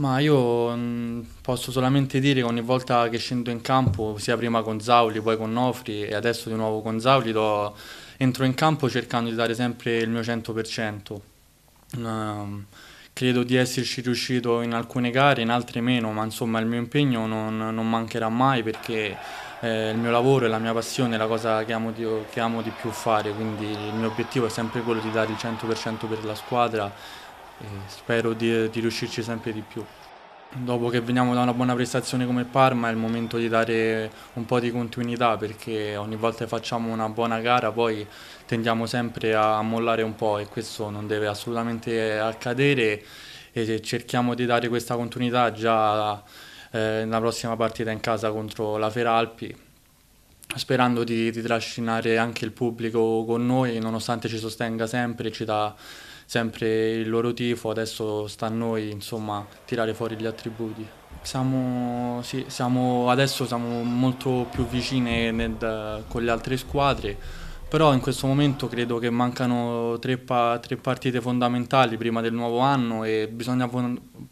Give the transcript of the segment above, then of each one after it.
Ma io mm, posso solamente dire che ogni volta che scendo in campo, sia prima con Zauli, poi con Nofri e adesso di nuovo con Zauli, do, entro in campo cercando di dare sempre il mio 100%. Um, ehm, credo di esserci riuscito in alcune gare, in altre meno, ma insomma il mio impegno non, non mancherà mai perché eh, il mio lavoro e la mia passione è la cosa che amo, di, che amo di più fare, quindi il mio obiettivo è sempre quello di dare il 100% per la squadra e spero di, di riuscirci sempre di più. Dopo che veniamo da una buona prestazione come Parma è il momento di dare un po' di continuità perché ogni volta che facciamo una buona gara poi tendiamo sempre a mollare un po' e questo non deve assolutamente accadere e cerchiamo di dare questa continuità già eh, nella prossima partita in casa contro la Feralpi sperando di, di trascinare anche il pubblico con noi, nonostante ci sostenga sempre e ci dà sempre il loro tifo, adesso sta a noi insomma, tirare fuori gli attributi. Siamo, sì, siamo, adesso siamo molto più vicine nel, con le altre squadre, però in questo momento credo che mancano tre, pa tre partite fondamentali prima del nuovo anno e bisogna,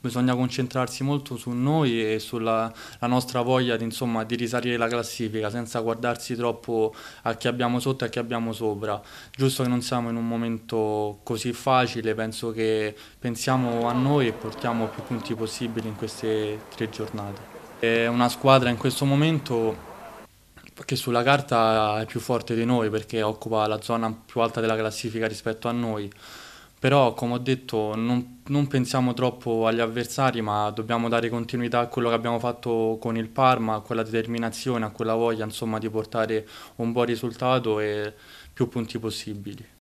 bisogna concentrarsi molto su noi e sulla nostra voglia di, insomma, di, risalire la classifica senza guardarsi troppo a chi abbiamo sotto e a chi abbiamo sopra. Giusto che non siamo in un momento così facile, penso che pensiamo a noi e portiamo più punti possibili in queste tre giornate. È una squadra in questo momento che sulla carta è più forte di noi perché occupa la zona più alta della classifica rispetto a noi. Però, come ho detto, non, non, pensiamo troppo agli avversari, ma dobbiamo dare continuità a quello che abbiamo fatto con il Parma, a quella determinazione, a quella voglia insomma, di portare un buon risultato e più punti possibili.